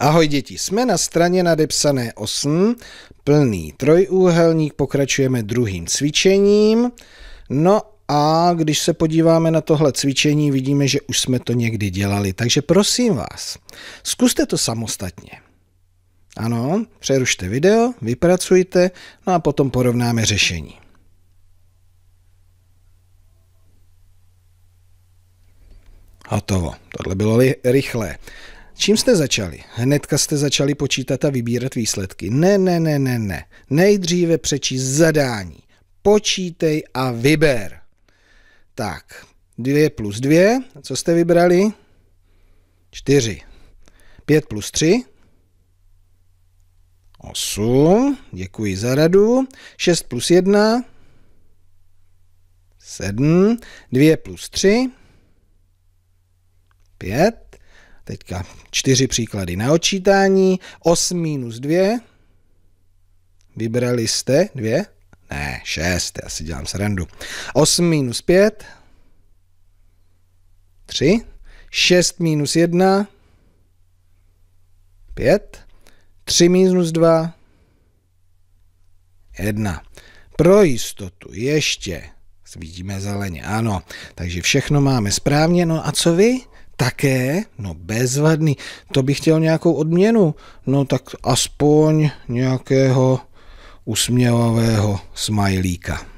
Ahoj děti, jsme na straně nadepsané 8, plný trojúhelník, pokračujeme druhým cvičením. No a když se podíváme na tohle cvičení, vidíme, že už jsme to někdy dělali. Takže prosím vás, zkuste to samostatně. Ano, přerušte video, vypracujte, no a potom porovnáme řešení. Hotovo, tohle bylo rychlé. Čím jste začali? Hnedka jste začali počítat a vybírat výsledky. Ne, ne, ne, ne, ne. Nejdříve přečíst zadání. Počítej a vyber. Tak, 2 plus 2, co jste vybrali? 4. 5 plus 3, 8, děkuji za radu. 6 plus 1, 7, 2 plus 3, 5, teďka čtyři příklady na odčítání, 8 minus 2, vybrali jste 2, ne, 6, já si dělám srandu, 8 minus 5, 3, 6 minus 1, 5, 3 minus 2, 1. Pro jistotu ještě vidíme zeleně, ano. Takže všechno máme správně, no a co vy? také, no bezvadný, to bych chtěl nějakou odměnu, no tak aspoň nějakého usměvavého smajlíka.